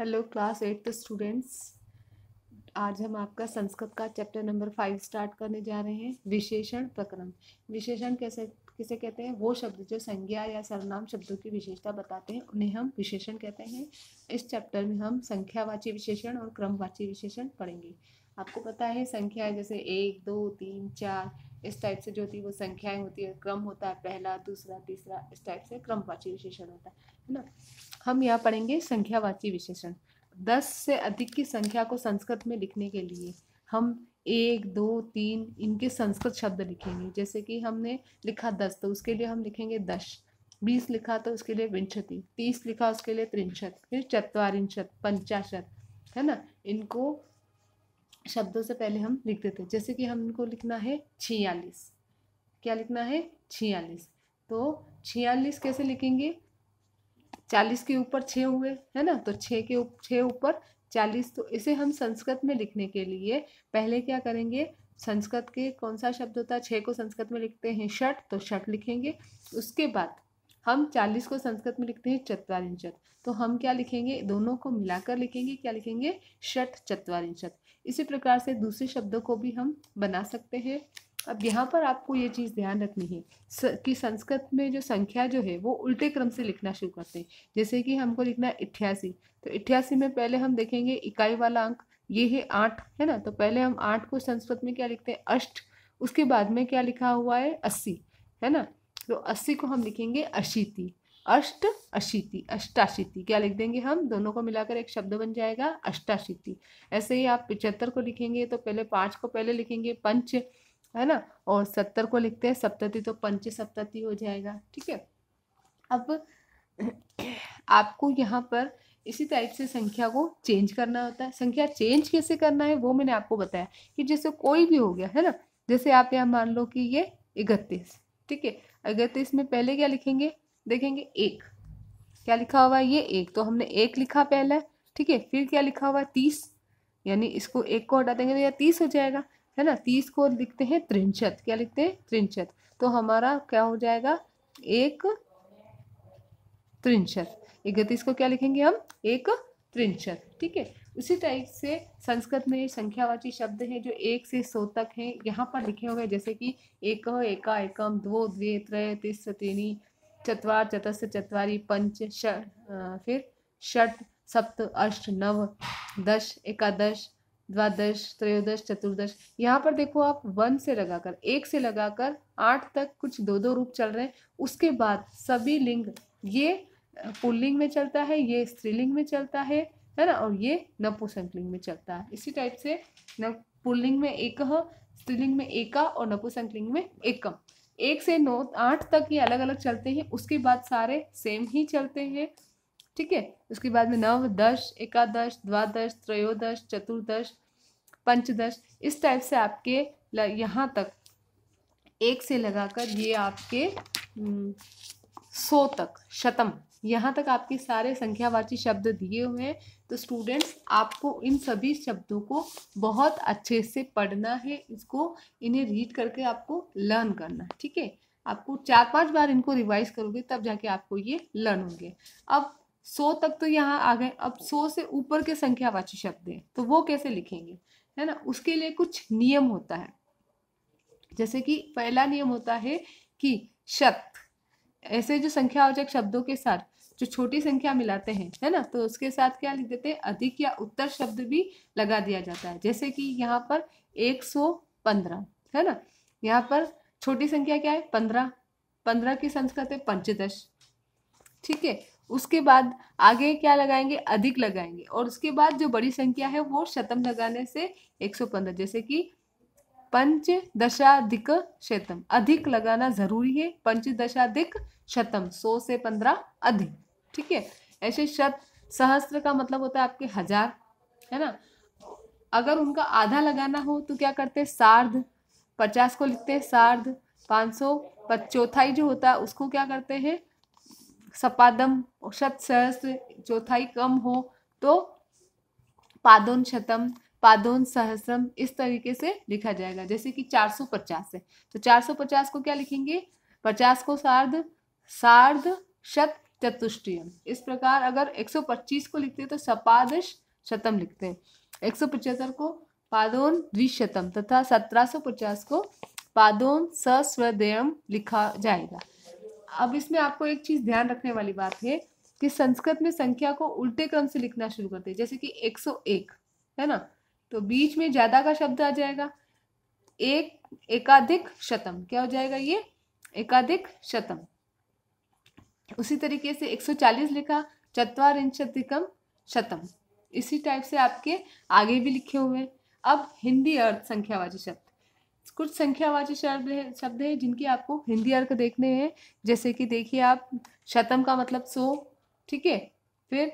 hello class eight students आज हम आपका संस्कृत का चैप्टर नंबर फाइव स्टार्ट करने जा रहे हैं विशेषण प्रकरण विशेषण कैसे किसे कहते हैं वो शब्द जो संज्ञा या सर्वनाम शब्दों की विशेषता बताते हैं उन्हें हम विशेषण कहते हैं इस चैप्टर में हम संख्यावाची विशेषण और क्रमवाची विशेषण पढ़ेंगे आपको पता है संख्याएं जैसे एक दो तीन चार इस टाइप से जो होती है वो संख्याएं होती है क्रम होता है पहला दूसरा तीसरा इस टाइप से क्रमवाची विशेषण होता है है ना हम यहाँ पढ़ेंगे संख्यावाची विशेषण दस से अधिक की संख्या को संस्कृत में लिखने के लिए हम एक दो तीन इनके संस्कृत शब्द लिखेंगे जैसे कि हमने लिखा दस तो उसके लिए हम लिखेंगे दश बीस लिखा तो उसके लिए विंशति तीस लिखा उसके लिए त्रिंशत फिर चतवारिंशत पंचाशत है ना इनको शब्दों से पहले हम लिख देते हैं जैसे कि हमको लिखना है छियालीस क्या लिखना है छियालीस तो छियालीस कैसे लिखेंगे चालीस के ऊपर छः हुए है ना तो छः के उप छः ऊपर चालीस तो इसे हम संस्कृत में लिखने के लिए पहले क्या करेंगे संस्कृत के कौन सा शब्द होता है छः को संस्कृत में लिखते हैं शट तो शट लिखेंगे उसके बाद हम चालीस को संस्कृत में लिखते हैं चतवारिंशत तो हम क्या लिखेंगे दोनों को मिलाकर लिखेंगे क्या लिखेंगे षट चतवारिंशत इसी प्रकार से दूसरे शब्दों को भी हम बना सकते हैं अब यहाँ पर आपको ये चीज़ ध्यान रखनी है कि संस्कृत में जो संख्या जो है वो उल्टे क्रम से लिखना शुरू करते हैं जैसे कि हमको लिखना है अट्ठासी तो इठासी में पहले हम देखेंगे इकाई वाला अंक ये है आठ है ना तो पहले हम आठ को संस्कृत में क्या लिखते हैं अष्ट उसके बाद में क्या लिखा हुआ है अस्सी है ना तो अस्सी को हम लिखेंगे अशीति अष्ट अशीति अष्टाशीति क्या लिख देंगे हम दोनों को मिलाकर एक शब्द बन जाएगा अष्टाशीति ऐसे ही आप पिचहत्तर को लिखेंगे तो पहले पाँच को पहले लिखेंगे पंच है ना और सत्तर को लिखते हैं सप्तति तो पंच सप्तति हो जाएगा ठीक है अब आपको यहाँ पर इसी टाइप से संख्या को चेंज करना होता है संख्या चेंज कैसे करना है वो मैंने आपको बताया कि जैसे कोई भी हो गया है ना जैसे आप यहाँ मान लो कि ये इकतीस ठीक है अगर तो इसमें पहले क्या लिखेंगे देखेंगे एक क्या लिखा हुआ है ये एक तो हमने एक लिखा पहले ठीक है फिर क्या लिखा हुआ है तीस यानी इसको एक को हटा देंगे तो यह तीस हो जाएगा है ना तीस को लिखते हैं त्रिंशत क्या लिखते हैं त्रिंशत तो हमारा क्या हो जाएगा एक त्रिंशत इकतीस को क्या लिखेंगे हम एक त्रिंशत ठीक है उसी टाइप से संस्कृत में ये संख्यावाची शब्द हैं जो एक से सौ तक हैं यहाँ पर लिखे हुए जैसे कि एक एका एकम दो द्वे त्रय तिस्र त्रीनी चतवार चतस्थ चतवारी पंच श फिर षट सप्त अष्ट नव दश एकादश द्वादश त्रयोदश चतुर्दश यहाँ पर देखो आप वन से लगाकर एक से लगाकर आठ तक कुछ दो दो रूप चल रहे हैं उसके बाद सभी लिंग ये पुल्लिंग में चलता है ये स्त्रीलिंग में चलता है है ना और ये नपुसंकलिंग में चलता है इसी टाइप से न पुल्लिंग में एक स्त्रीलिंग में एका और नपुसंकलिंग में एकम एक से नौ आठ तक ये अलग अलग चलते हैं उसके बाद सारे सेम ही चलते हैं ठीक है उसके बाद में नव दश एकादश द्वादश त्रयोदश चतुर्दश पंचदश इस टाइप से आपके यहाँ तक एक से लगाकर ये आपके हम्म, सौ तक शतम यहाँ तक आपके सारे संख्यावाची शब्द दिए हुए हैं तो स्टूडेंट्स आपको इन सभी शब्दों को बहुत अच्छे से पढ़ना है इसको इन्हें रीड करके आपको लर्न करना है ठीक है आपको चार पांच बार इनको रिवाइज करोगे तब जाके आपको ये लर्न होंगे अब सौ तक तो यहाँ आ गए अब सौ से ऊपर के संख्यावाची शब्द हैं तो वो कैसे लिखेंगे है ना उसके लिए कुछ नियम होता है जैसे कि पहला नियम होता है कि शत ऐसे जो संख्या और जब शब्दों के साथ जो छोटी संख्या मिलाते हैं है ना तो उसके साथ क्या लिख देते हैं अधिक या उत्तर शब्द भी लगा दिया जाता है जैसे कि यहाँ पर एक सौ पंद्रह है ना यहाँ पर छोटी संख्या क्या है पंद्रह पंद्रह की संस्कृत है पंचदश ठीक है उसके बाद आगे क्या लगाएंगे अधिक लगाएंगे और उसके बाद जो बड़ी संख्या है वो शतम लगाने से एक जैसे कि पंचदशाधिक शतम अधिक लगाना जरूरी है पंचदशाधिक शतम सौ से पंद्रह अधिक ठीक है ऐसे शत सहस्त्र का मतलब होता है आपके हजार है ना अगर उनका आधा लगाना हो तो क्या करते हैं सार्ध पचास को लिखते हैं सार्ध पाँच सौ चौथाई जो होता है उसको क्या करते हैं सपादम शत सहस्त्र चौथाई कम हो तो पादोन शतम पादोन सहस्रम इस तरीके से लिखा जाएगा जैसे कि 450 है तो 450 को क्या लिखेंगे 50 को सार्ध सार्ध शत चतुष्टयम इस प्रकार अगर 125 को लिखते हैं तो सपादश शतम लिखते हैं पचहत्तर को पादोन द्विशतम तथा 1750 को पादोन सस्वदयम लिखा जाएगा अब इसमें आपको एक चीज़ ध्यान रखने वाली बात है कि संस्कृत में संख्या को उल्टे क्रम से लिखना शुरू करते हैं जैसे कि 101 है ना तो बीच में ज्यादा का शब्द आ जाएगा एक एकाधिक शतम क्या हो जाएगा ये एकाधिक शतम उसी तरीके से 140 लिखा इंशतिकम शतम इसी टाइप से आपके आगे भी लिखे हुए हैं अब हिंदी अर्थ संख्यावाची शब्द कुछ संख्यावाची शब्द है शब्द है जिनके आपको हिंदी अर्थ देखने हैं जैसे कि देखिए आप शतम का मतलब सो ठीक है फिर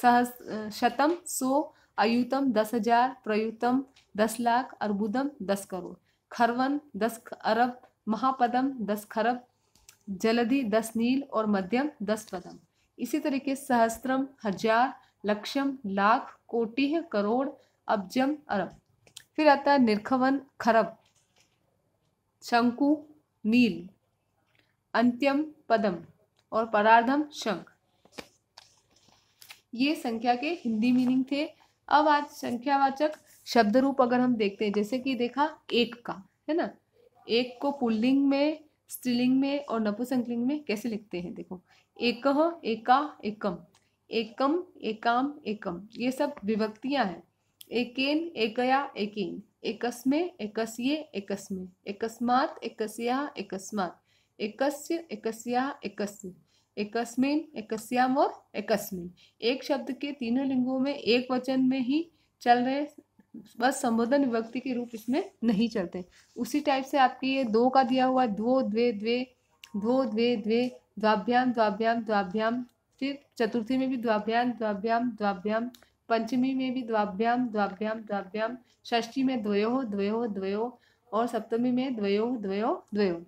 सहस शतम सो अयुतम दस हजार प्रयुतम दस लाख अर्बुदम दस करोड़ खरवन दस अरब महापदम दस खरब जलधि दस नील और मध्यम दस पदम इसी तरीके सहस्त्रम हजार लक्षम लाख कोटि करोड़ अब्जम अरब फिर आता है निर्खवन खरब शंकु नील अंत्यम पदम और परार्धम शंख ये संख्या के हिंदी मीनिंग थे अब आज संख्यावाचक शब्द रूप अगर हम देखते हैं जैसे कि देखा एक का है ना एक को पुल्लिंग में स्त्रीलिंग में और नपुसंकलिंग में कैसे लिखते हैं देखो एक एका एकम एकम एकाम एकम ये सब विभक्तियां हैं एकेन एकया एकेन एकस्मे एकस्ये एकस्मे एकस्मात एकस्या एकस्मात एकस्य एकस्या एकस्य एकस्मिन एकस्याम और एकस्मिन एक शब्द के तीनों लिंगों में एक वचन में ही चल रहे बस संबोधन विभक्ति के रूप इसमें नहीं चलते उसी टाइप से आपके ये दो का दिया हुआ दो द्वे द्वे दो द्वे द्वे द्वाभ्याम द्वाभ्याम द्वाभ्याम फिर चतुर्थी में भी द्वाभ्याम द्वाभ्याम द्वाभ्याम पंचमी में भी द्वाभ्याम द्वाभ्याम द्वाभ्याम षष्ठी में द्वयो द्वयो द्वयो और सप्तमी में द्वयो द्वयो द्वयो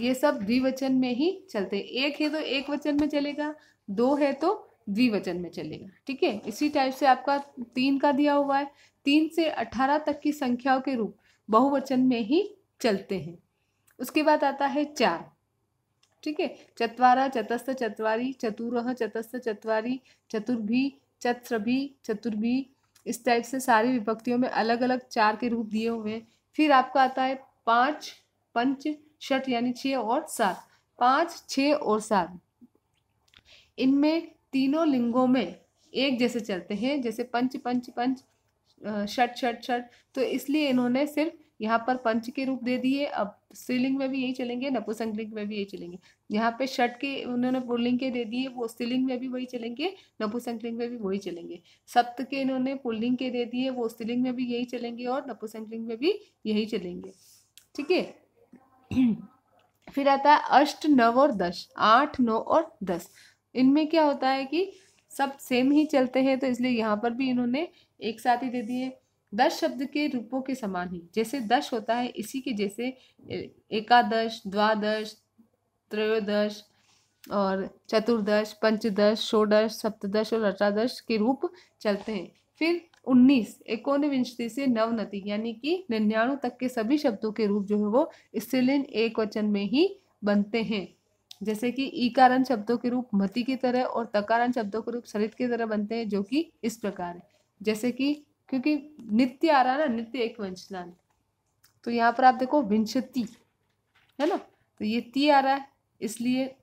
ये सब द्विवचन में ही चलते हैं एक है तो एक वचन में चलेगा दो है तो द्विवचन में चलेगा ठीक है इसी टाइप से आपका तीन का दिया हुआ है तीन से अठारह तक की संख्याओं के रूप बहुवचन में ही चलते हैं उसके बाद आता है चार ठीक है चतवारा चतस्थ चतवारी चतुरह चतस्थ चतवारी चतुर्भी चतुर्भी चतुर्भी इस टाइप से सारी विभक्तियों में अलग अलग चार के रूप दिए हुए हैं फिर आपका आता है पाँच पंच शट यानी छः और सात पाँच छः और सात इनमें तीनों लिंगों में एक जैसे चलते हैं जैसे punch punch punch shut shut shut तो इसलिए इन्होंने सिर्फ यहाँ पर पंच के रूप दे दिए अब स्त्रीलिंग में भी यही चलेंगे नपुसंकलिंग में भी यही चलेंगे यहाँ पे षट के उन्होंने पुल्लिंग के दे दिए वो स्त्रीलिंग में भी वही चलेंगे लिंग में भी वही चलेंगे सप्त के इन्होंने पुल्लिंग के दे दिए वो स्त्रीलिंग में भी यही चलेंगे और लिंग में भी यही चलेंगे ठीक है फिर आता है अष्ट नव और दस आठ नौ और दस इनमें क्या होता है कि सब सेम ही चलते हैं तो इसलिए यहाँ पर भी इन्होंने एक साथ ही दे दिए दस शब्द के रूपों के समान ही जैसे दस होता है इसी के जैसे एकादश द्वादश त्रयोदश और चतुर्दश पंचदश षोडश सप्तदश और अठादश के रूप चलते हैं फिर उन्नीस एकोनविंशति से नवनति यानी कि निन्यानवे तक के सभी शब्दों के रूप जो है वो स्त्रीलिंग एक वचन में ही बनते हैं जैसे कि ईकारण शब्दों के रूप मति की तरह और तकारण शब्दों के रूप सरित की तरह बनते हैं जो कि इस प्रकार है जैसे कि क्योंकि नित्य आ रहा है ना नित्य एक वंशनान तो यहाँ पर आप देखो विंशति है ना तो ये ती आ रहा है इसलिए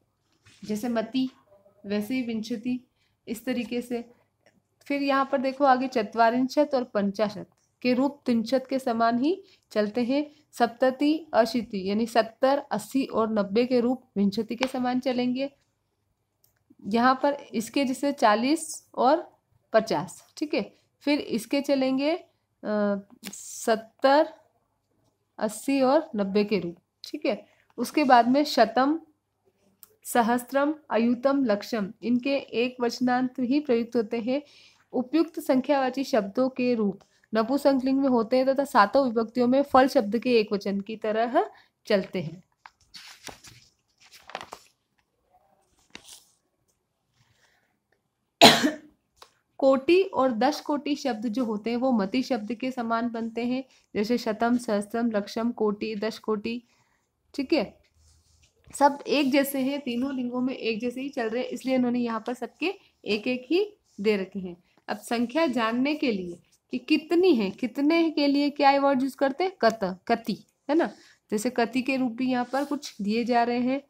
जैसे मति वैसे ही विंशति इस तरीके से फिर यहाँ पर देखो आगे चतवारिंशत और पंचाशत के रूप तिंशत के समान ही चलते हैं सप्तति अशीति यानी सत्तर अस्सी और नब्बे के रूप विंशति के समान चलेंगे यहाँ पर इसके जैसे चालीस और पचास ठीक है फिर इसके चलेंगे सत्तर अस्सी और नब्बे के रूप ठीक है उसके बाद में शतम सहस्त्रम अयुतम लक्ष्यम इनके एक वचनांत ही प्रयुक्त होते हैं उपयुक्त संख्यावाची शब्दों के रूप नपुसंकलिंग में होते हैं तथा सातों विभक्तियों में फल शब्द के एक वचन की तरह चलते हैं कोटि और दश कोटि शब्द जो होते हैं वो मति शब्द के समान बनते हैं जैसे शतम सहस्त्रम लक्षम कोटि दश कोटि ठीक है सब एक जैसे हैं तीनों लिंगों में एक जैसे ही चल रहे हैं इसलिए इन्होंने यहाँ पर सबके एक एक ही दे रखे हैं अब संख्या जानने के लिए कि कितनी है कितने के लिए क्या वर्ड यूज करते हैं कत कति है ना जैसे कति के रूप भी यहाँ पर कुछ दिए जा रहे हैं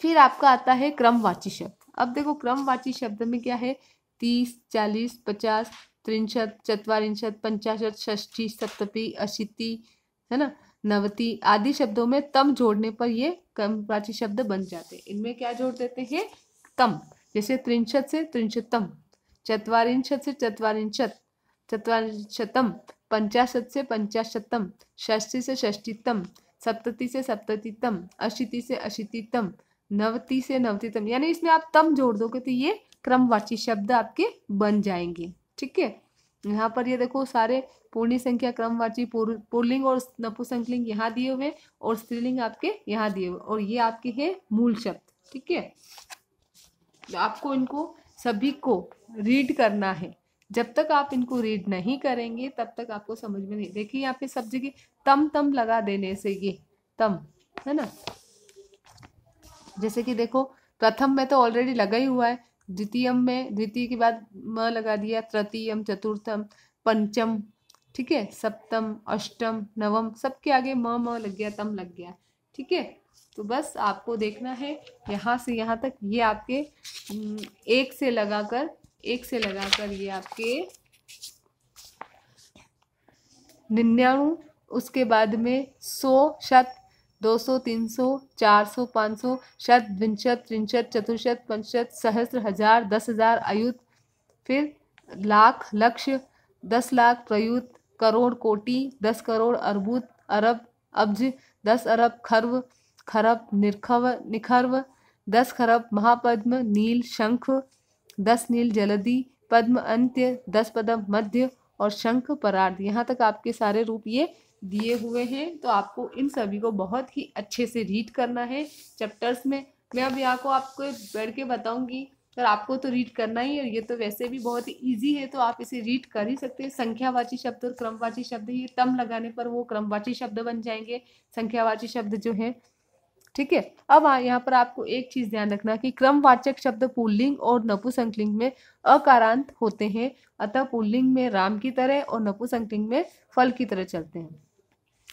फिर आपका आता है क्रमवाची शब्द अब देखो क्रमवाची शब्द में क्या है तीस चालीस पचास त्रिंशत चतवारिंशत पंचाशत षष्ठी सप्तपी अशीति है ना नवती आदि शब्दों में तम जोड़ने पर ये कम प्राची शब्द बन जाते हैं इनमें क्या जोड़ देते हैं तम जैसे त्रिंशत से त्रिंशतम चतवारिंशत से चतवारिंशत चतवारिशतम पंचाशत से पंचाशतम षष्टी से षष्टितम सप्तति से सप्ततितम अशीति से अशीतितम नवति से नवतितम यानी इसमें आप तम जोड़ दोगे तो ये क्रमवाची शब्द आपके बन जाएंगे ठीक है यहाँ पर ये देखो सारे पूर्णी संख्या क्रमवाची पुर्लिंग और नपुसंकलिंग यहाँ दिए हुए और स्त्रीलिंग आपके यहाँ दिए हुए और ये आपके है मूल शब्द ठीक है तो आपको इनको सभी को रीड करना है जब तक आप इनको रीड नहीं करेंगे तब तक आपको समझ में नहीं देखिए यहाँ पे सब जगह तम तम लगा देने से ये तम है ना जैसे कि देखो प्रथम में तो ऑलरेडी लगा ही हुआ है द्वितीयम में द्वितीय के बाद म लगा दिया तृतीयम चतुर्थम पंचम ठीक है सप्तम अष्टम नवम सबके आगे म म लग गया तम लग गया ठीक है तो बस आपको देखना है यहाँ से यहाँ तक ये आपके एक से लगाकर एक से लगाकर ये आपके निन्यानु उसके बाद में सौ शत दो सौ तीन सौ चार सौ पाँच सौ शत विंशत त्रिंशत चतुर्शत पंचशत सहस्र हजार दस हजार अयुत फिर लाख लक्ष दस लाख प्रयुत करोड़ कोटि दस करोड़ अरबुत अरब अब्ज दस अरब खर्व खरब निरखव निखर्व दस खरब महापद्म नील शंख दस नील जलदी पद्म अंत्य दस पद्म मध्य और शंख परार्ध यहाँ तक आपके सारे रूप ये दिए हुए हैं तो आपको इन सभी को बहुत ही अच्छे से रीड करना है चैप्टर्स में मैं अब यहाँ को आपको बैठ के बताऊँगी पर आपको तो रीड करना ही है ये तो वैसे भी बहुत ईजी है तो आप इसे रीड कर ही सकते हैं संख्यावाची शब्द और क्रमवाची शब्द ये तम लगाने पर वो क्रमवाची शब्द बन जाएंगे संख्यावाची शब्द जो है ठीक है अब यहाँ पर आपको एक चीज ध्यान रखना कि क्रमवाचक शब्द पुल्लिंग और नपुसंकलिंग में अकारांत होते हैं अतः पुल्लिंग में राम की तरह और नपुसंकलिंग में फल की तरह चलते हैं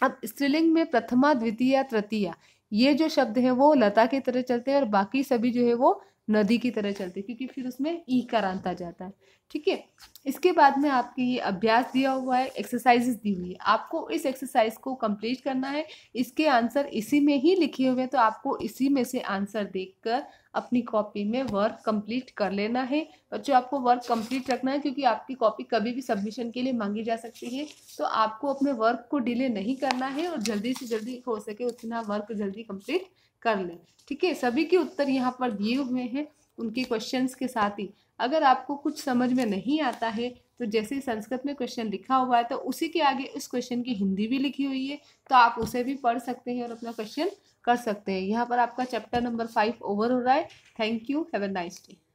अब स्त्रीलिंग में प्रथमा द्वितीय तृतीय ये जो शब्द है वो लता की तरह चलते हैं और बाकी सभी जो है वो नदी की तरह चलते क्योंकि फिर उसमें ई करांता जाता है ठीक है इसके बाद में आपके ये अभ्यास दिया हुआ है एक्सरसाइजेस दी हुई है आपको इस एक्सरसाइज को कंप्लीट करना है इसके आंसर इसी में ही लिखे हुए हैं तो आपको इसी में से आंसर देखकर अपनी कॉपी में वर्क कंप्लीट कर लेना है बच्चों आपको वर्क कंप्लीट रखना है क्योंकि आपकी कॉपी कभी भी सबमिशन के लिए मांगी जा सकती है तो आपको अपने वर्क को डिले नहीं करना है और जल्दी से जल्दी हो सके उतना वर्क जल्दी कंप्लीट कर लें ठीक है सभी के उत्तर यहाँ पर दिए हुए हैं उनके क्वेश्चन के साथ ही अगर आपको कुछ समझ में नहीं आता है तो जैसे संस्कृत में क्वेश्चन लिखा हुआ है तो उसी के आगे उस क्वेश्चन की हिंदी भी लिखी हुई है तो आप उसे भी पढ़ सकते हैं और अपना क्वेश्चन कर सकते हैं यहाँ पर आपका चैप्टर नंबर फाइव ओवर हो रहा है thank you have a nice day